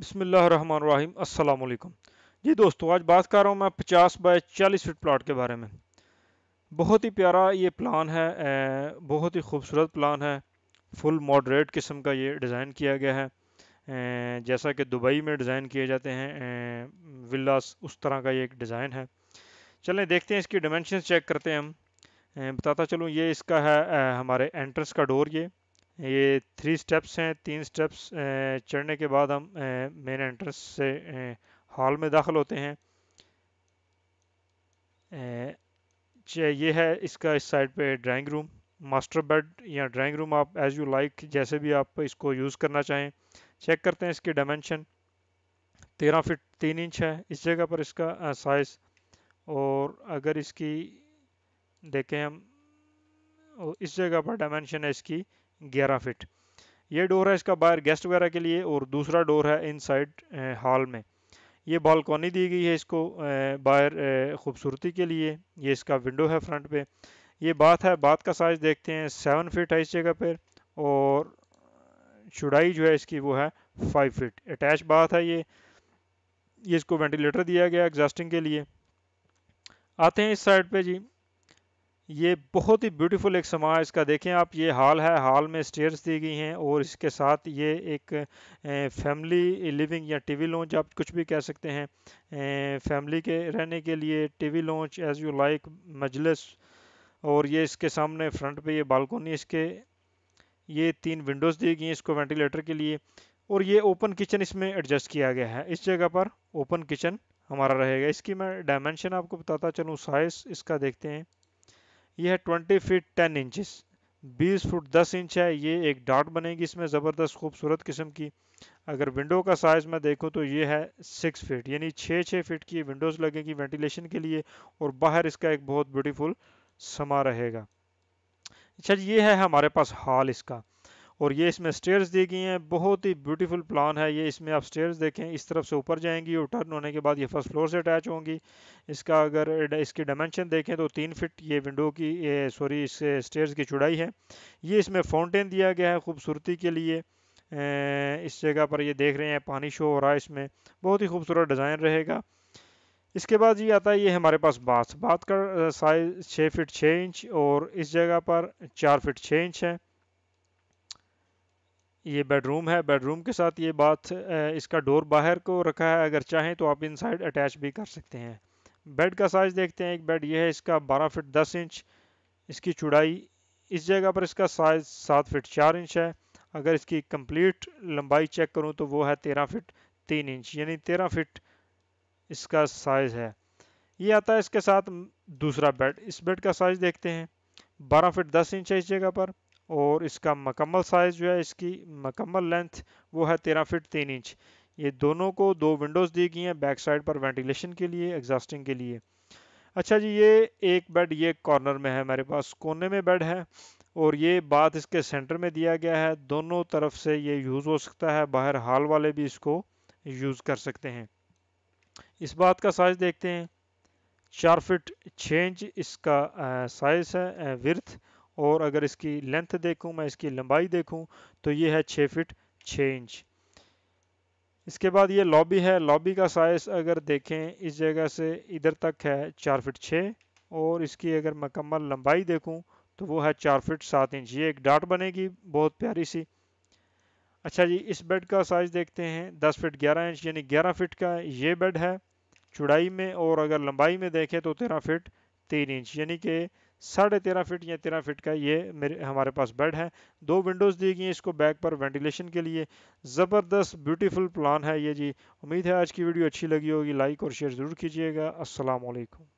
बसमीम् अल्लाम जी दोस्तों आज बात कर रहा हूँ मैं 50 बाय 40 फीट प्लाट के बारे में बहुत ही प्यारा ये प्लान है बहुत ही खूबसूरत प्लान है फुल मॉडरेट किस्म का ये डिज़ाइन किया गया है जैसा कि दुबई में डिज़ाइन किए जाते हैं विलास उस तरह का ये एक डिज़ाइन है चलें देखते हैं इसकी डिमेंशन चेक करते हैं हम बताता चलूँ ये इसका है हमारे एंट्रेंस का डोर ये ये थ्री स्टेप्स हैं तीन स्टेप्स चढ़ने के बाद हम मेन एंट्रेंस से हॉल में दाखिल होते हैं ये है इसका इस साइड पे ड्राइंग रूम मास्टर बेड या ड्राइंग रूम आप एज यू लाइक जैसे भी आप इसको यूज़ करना चाहें चेक करते हैं इसके डायमेंशन तेरह फिट तीन इंच है इस जगह पर इसका साइज़ और अगर इसकी देखें हम इस जगह पर डायमेंशन है इसकी ग्यारह फिट ये डोर है इसका बाहर गेस्ट वगैरह के लिए और दूसरा डोर है इनसाइड हॉल में ये बालकोनी दी गई है इसको बाहर खूबसूरती के लिए ये इसका विंडो है फ्रंट पे ये बात है बात का साइज़ देखते हैं सेवन फिट है इस जगह पर और चुड़ाई जो है इसकी वो है फाइव फिट अटैच बात है ये ये इसको वेंटिलेटर दिया गया एग्जास्टिंग के लिए आते हैं इस साइड पे जी ये बहुत ही ब्यूटीफुल एक समा इसका देखें आप ये हॉल है हॉल में स्टेयर्स दी गई हैं और इसके साथ ये एक फैमिली लिविंग या टीवी लॉन्च आप कुछ भी कह सकते हैं फैमिली के रहने के लिए TV lounge as you like मजलिस और ये इसके सामने फ्रंट पे ये बालकोनी इसके ये तीन विंडोज़ दी गई हैं इसको वेंटिलेटर के लिए और ये ओपन किचन इसमें एडजस्ट किया गया है इस जगह पर ओपन किचन हमारा रहेगा इसकी मैं डायमेंशन आपको बताता चलूँ साइज़ इसका देखते हैं ये है ट्वेंटी फीट टेन इंचेस बीस फुट दस इंच है ये एक डॉट बनेगी इसमें ज़बरदस्त खूबसूरत किस्म की अगर विंडो का साइज़ मैं देखूं तो ये है सिक्स फीट यानी छः छः फीट की विंडोज़ लगेगी वेंटिलेशन के लिए और बाहर इसका एक बहुत ब्यूटीफुल समा रहेगा अच्छा ये है हमारे पास हॉल इसका और ये इसमें स्टेयर्स दी गई हैं बहुत ही ब्यूटीफुल प्लान है ये इसमें आप स्टेयर्स देखें इस तरफ से ऊपर जाएंगी और टर्न होने के बाद ये फर्स्ट फ्लोर से अटैच होंगी इसका अगर इसकी डायमेंशन देखें तो तीन फिट ये विंडो की सॉरी इस स्टेयर्स की चुड़ाई है ये इसमें फाउंटेन दिया गया है खूबसूरती के लिए इस जगह पर ये देख रहे हैं पानी शो हो रहा है इसमें बहुत ही खूबसूरत डिज़ाइन रहेगा इसके बाद ये आता है ये हमारे पास बाथ बाथ का साइज़ छः फिट छः इंच और इस जगह पर चार फिट छः इंच है ये बेडरूम है बेडरूम के साथ ये बात इसका डोर बाहर को रखा है अगर चाहें तो आप इनसाइड अटैच भी कर सकते हैं बेड का साइज़ देखते हैं एक बेड ये है इसका 12 फिट 10 इंच इसकी चौड़ाई इस जगह पर इसका साइज़ सात फिट चार इंच है अगर इसकी कंप्लीट लंबाई चेक करूं तो वो है तेरह फिट तीन इंच यानी तेरह फिट इसका साइज़ है ये आता है इसके साथ दूसरा बेड इस बेड का साइज़ देखते हैं बारह फिट दस इंच है इस जगह पर और इसका मकम्मल साइज़ जो है इसकी मकम्मल लेंथ वो है तेरह फिट तीन इंच ये दोनों को दो विंडोज़ दी गई हैं बैक साइड पर वेंटिलेशन के लिए एग्जॉस्टिंग के लिए अच्छा जी ये एक बेड ये कॉर्नर में है मेरे पास कोने में बेड है और ये बात इसके सेंटर में दिया गया है दोनों तरफ से ये यूज़ हो सकता है बाहर हाल वाले भी इसको यूज़ कर सकते हैं इस बात का साइज़ देखते हैं चार फिट छः इंच इसका साइज़ है विर्थ और अगर इसकी लेंथ देखूं मैं इसकी लंबाई देखूं तो ये है छः फिट छः इंच इसके बाद ये लॉबी है लॉबी का साइज़ अगर देखें इस जगह से इधर तक है चार फिट छः और इसकी अगर मकम्मल लंबाई देखूं तो वो है चार फिट सात इंच ये एक डाट बनेगी बहुत प्यारी सी अच्छा जी इस बेड का साइज़ देखते हैं दस फिट ग्यारह इंच यानी ग्यारह फिट का ये बेड है चुड़ाई में और अगर लंबाई में देखें तो तेरह फिट तीन इंच यानी कि साढ़े तेरह फिट या तेरह फिट का ये मेरे हमारे पास बेड है दो विंडोज़ दी गई हैं इसको बैक पर वेंटिलेशन के लिए ज़बरदस्त ब्यूटीफुल प्लान है ये जी उम्मीद है आज की वीडियो अच्छी लगी होगी लाइक और शेयर ज़रूर कीजिएगा असलकम